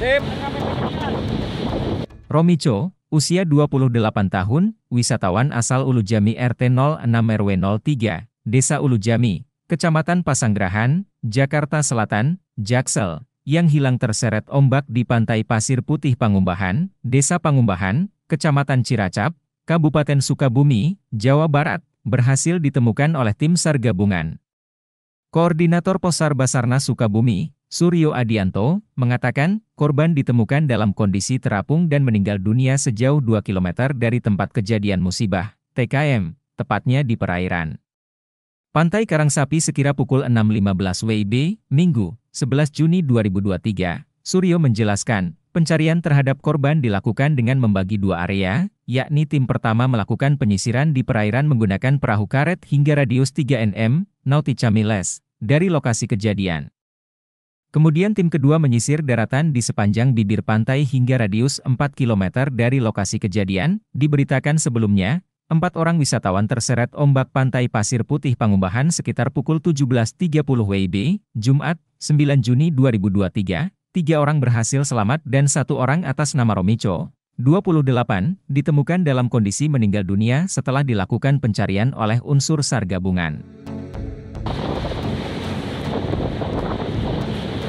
Sip. Romi Cho, usia 28 tahun, wisatawan asal Ulu Jami RT 06 RW 03, Desa Ulu Jami, Kecamatan Pasanggrahan, Jakarta Selatan, Jaksel, yang hilang terseret ombak di Pantai Pasir Putih Pangumbahan, Desa Pangumbahan, Kecamatan Ciracap, Kabupaten Sukabumi, Jawa Barat, berhasil ditemukan oleh tim SAR gabungan. Koordinator Posar Basarnas Sukabumi, Suryo Adianto, mengatakan Korban ditemukan dalam kondisi terapung dan meninggal dunia sejauh 2 km dari tempat kejadian musibah, TKM, tepatnya di perairan. Pantai Karangsapi sekira pukul 6.15 WIB, Minggu, 11 Juni 2023, Suryo menjelaskan, pencarian terhadap korban dilakukan dengan membagi dua area, yakni tim pertama melakukan penyisiran di perairan menggunakan perahu karet hingga radius 3 nm, Nauti Miles, dari lokasi kejadian. Kemudian tim kedua menyisir daratan di sepanjang bibir pantai hingga radius 4 km dari lokasi kejadian. Diberitakan sebelumnya, empat orang wisatawan terseret ombak pantai Pasir Putih Pangumbahan sekitar pukul 17.30 WIB, Jumat, 9 Juni 2023. Tiga orang berhasil selamat dan satu orang atas nama Romico. 28, ditemukan dalam kondisi meninggal dunia setelah dilakukan pencarian oleh unsur SAR gabungan.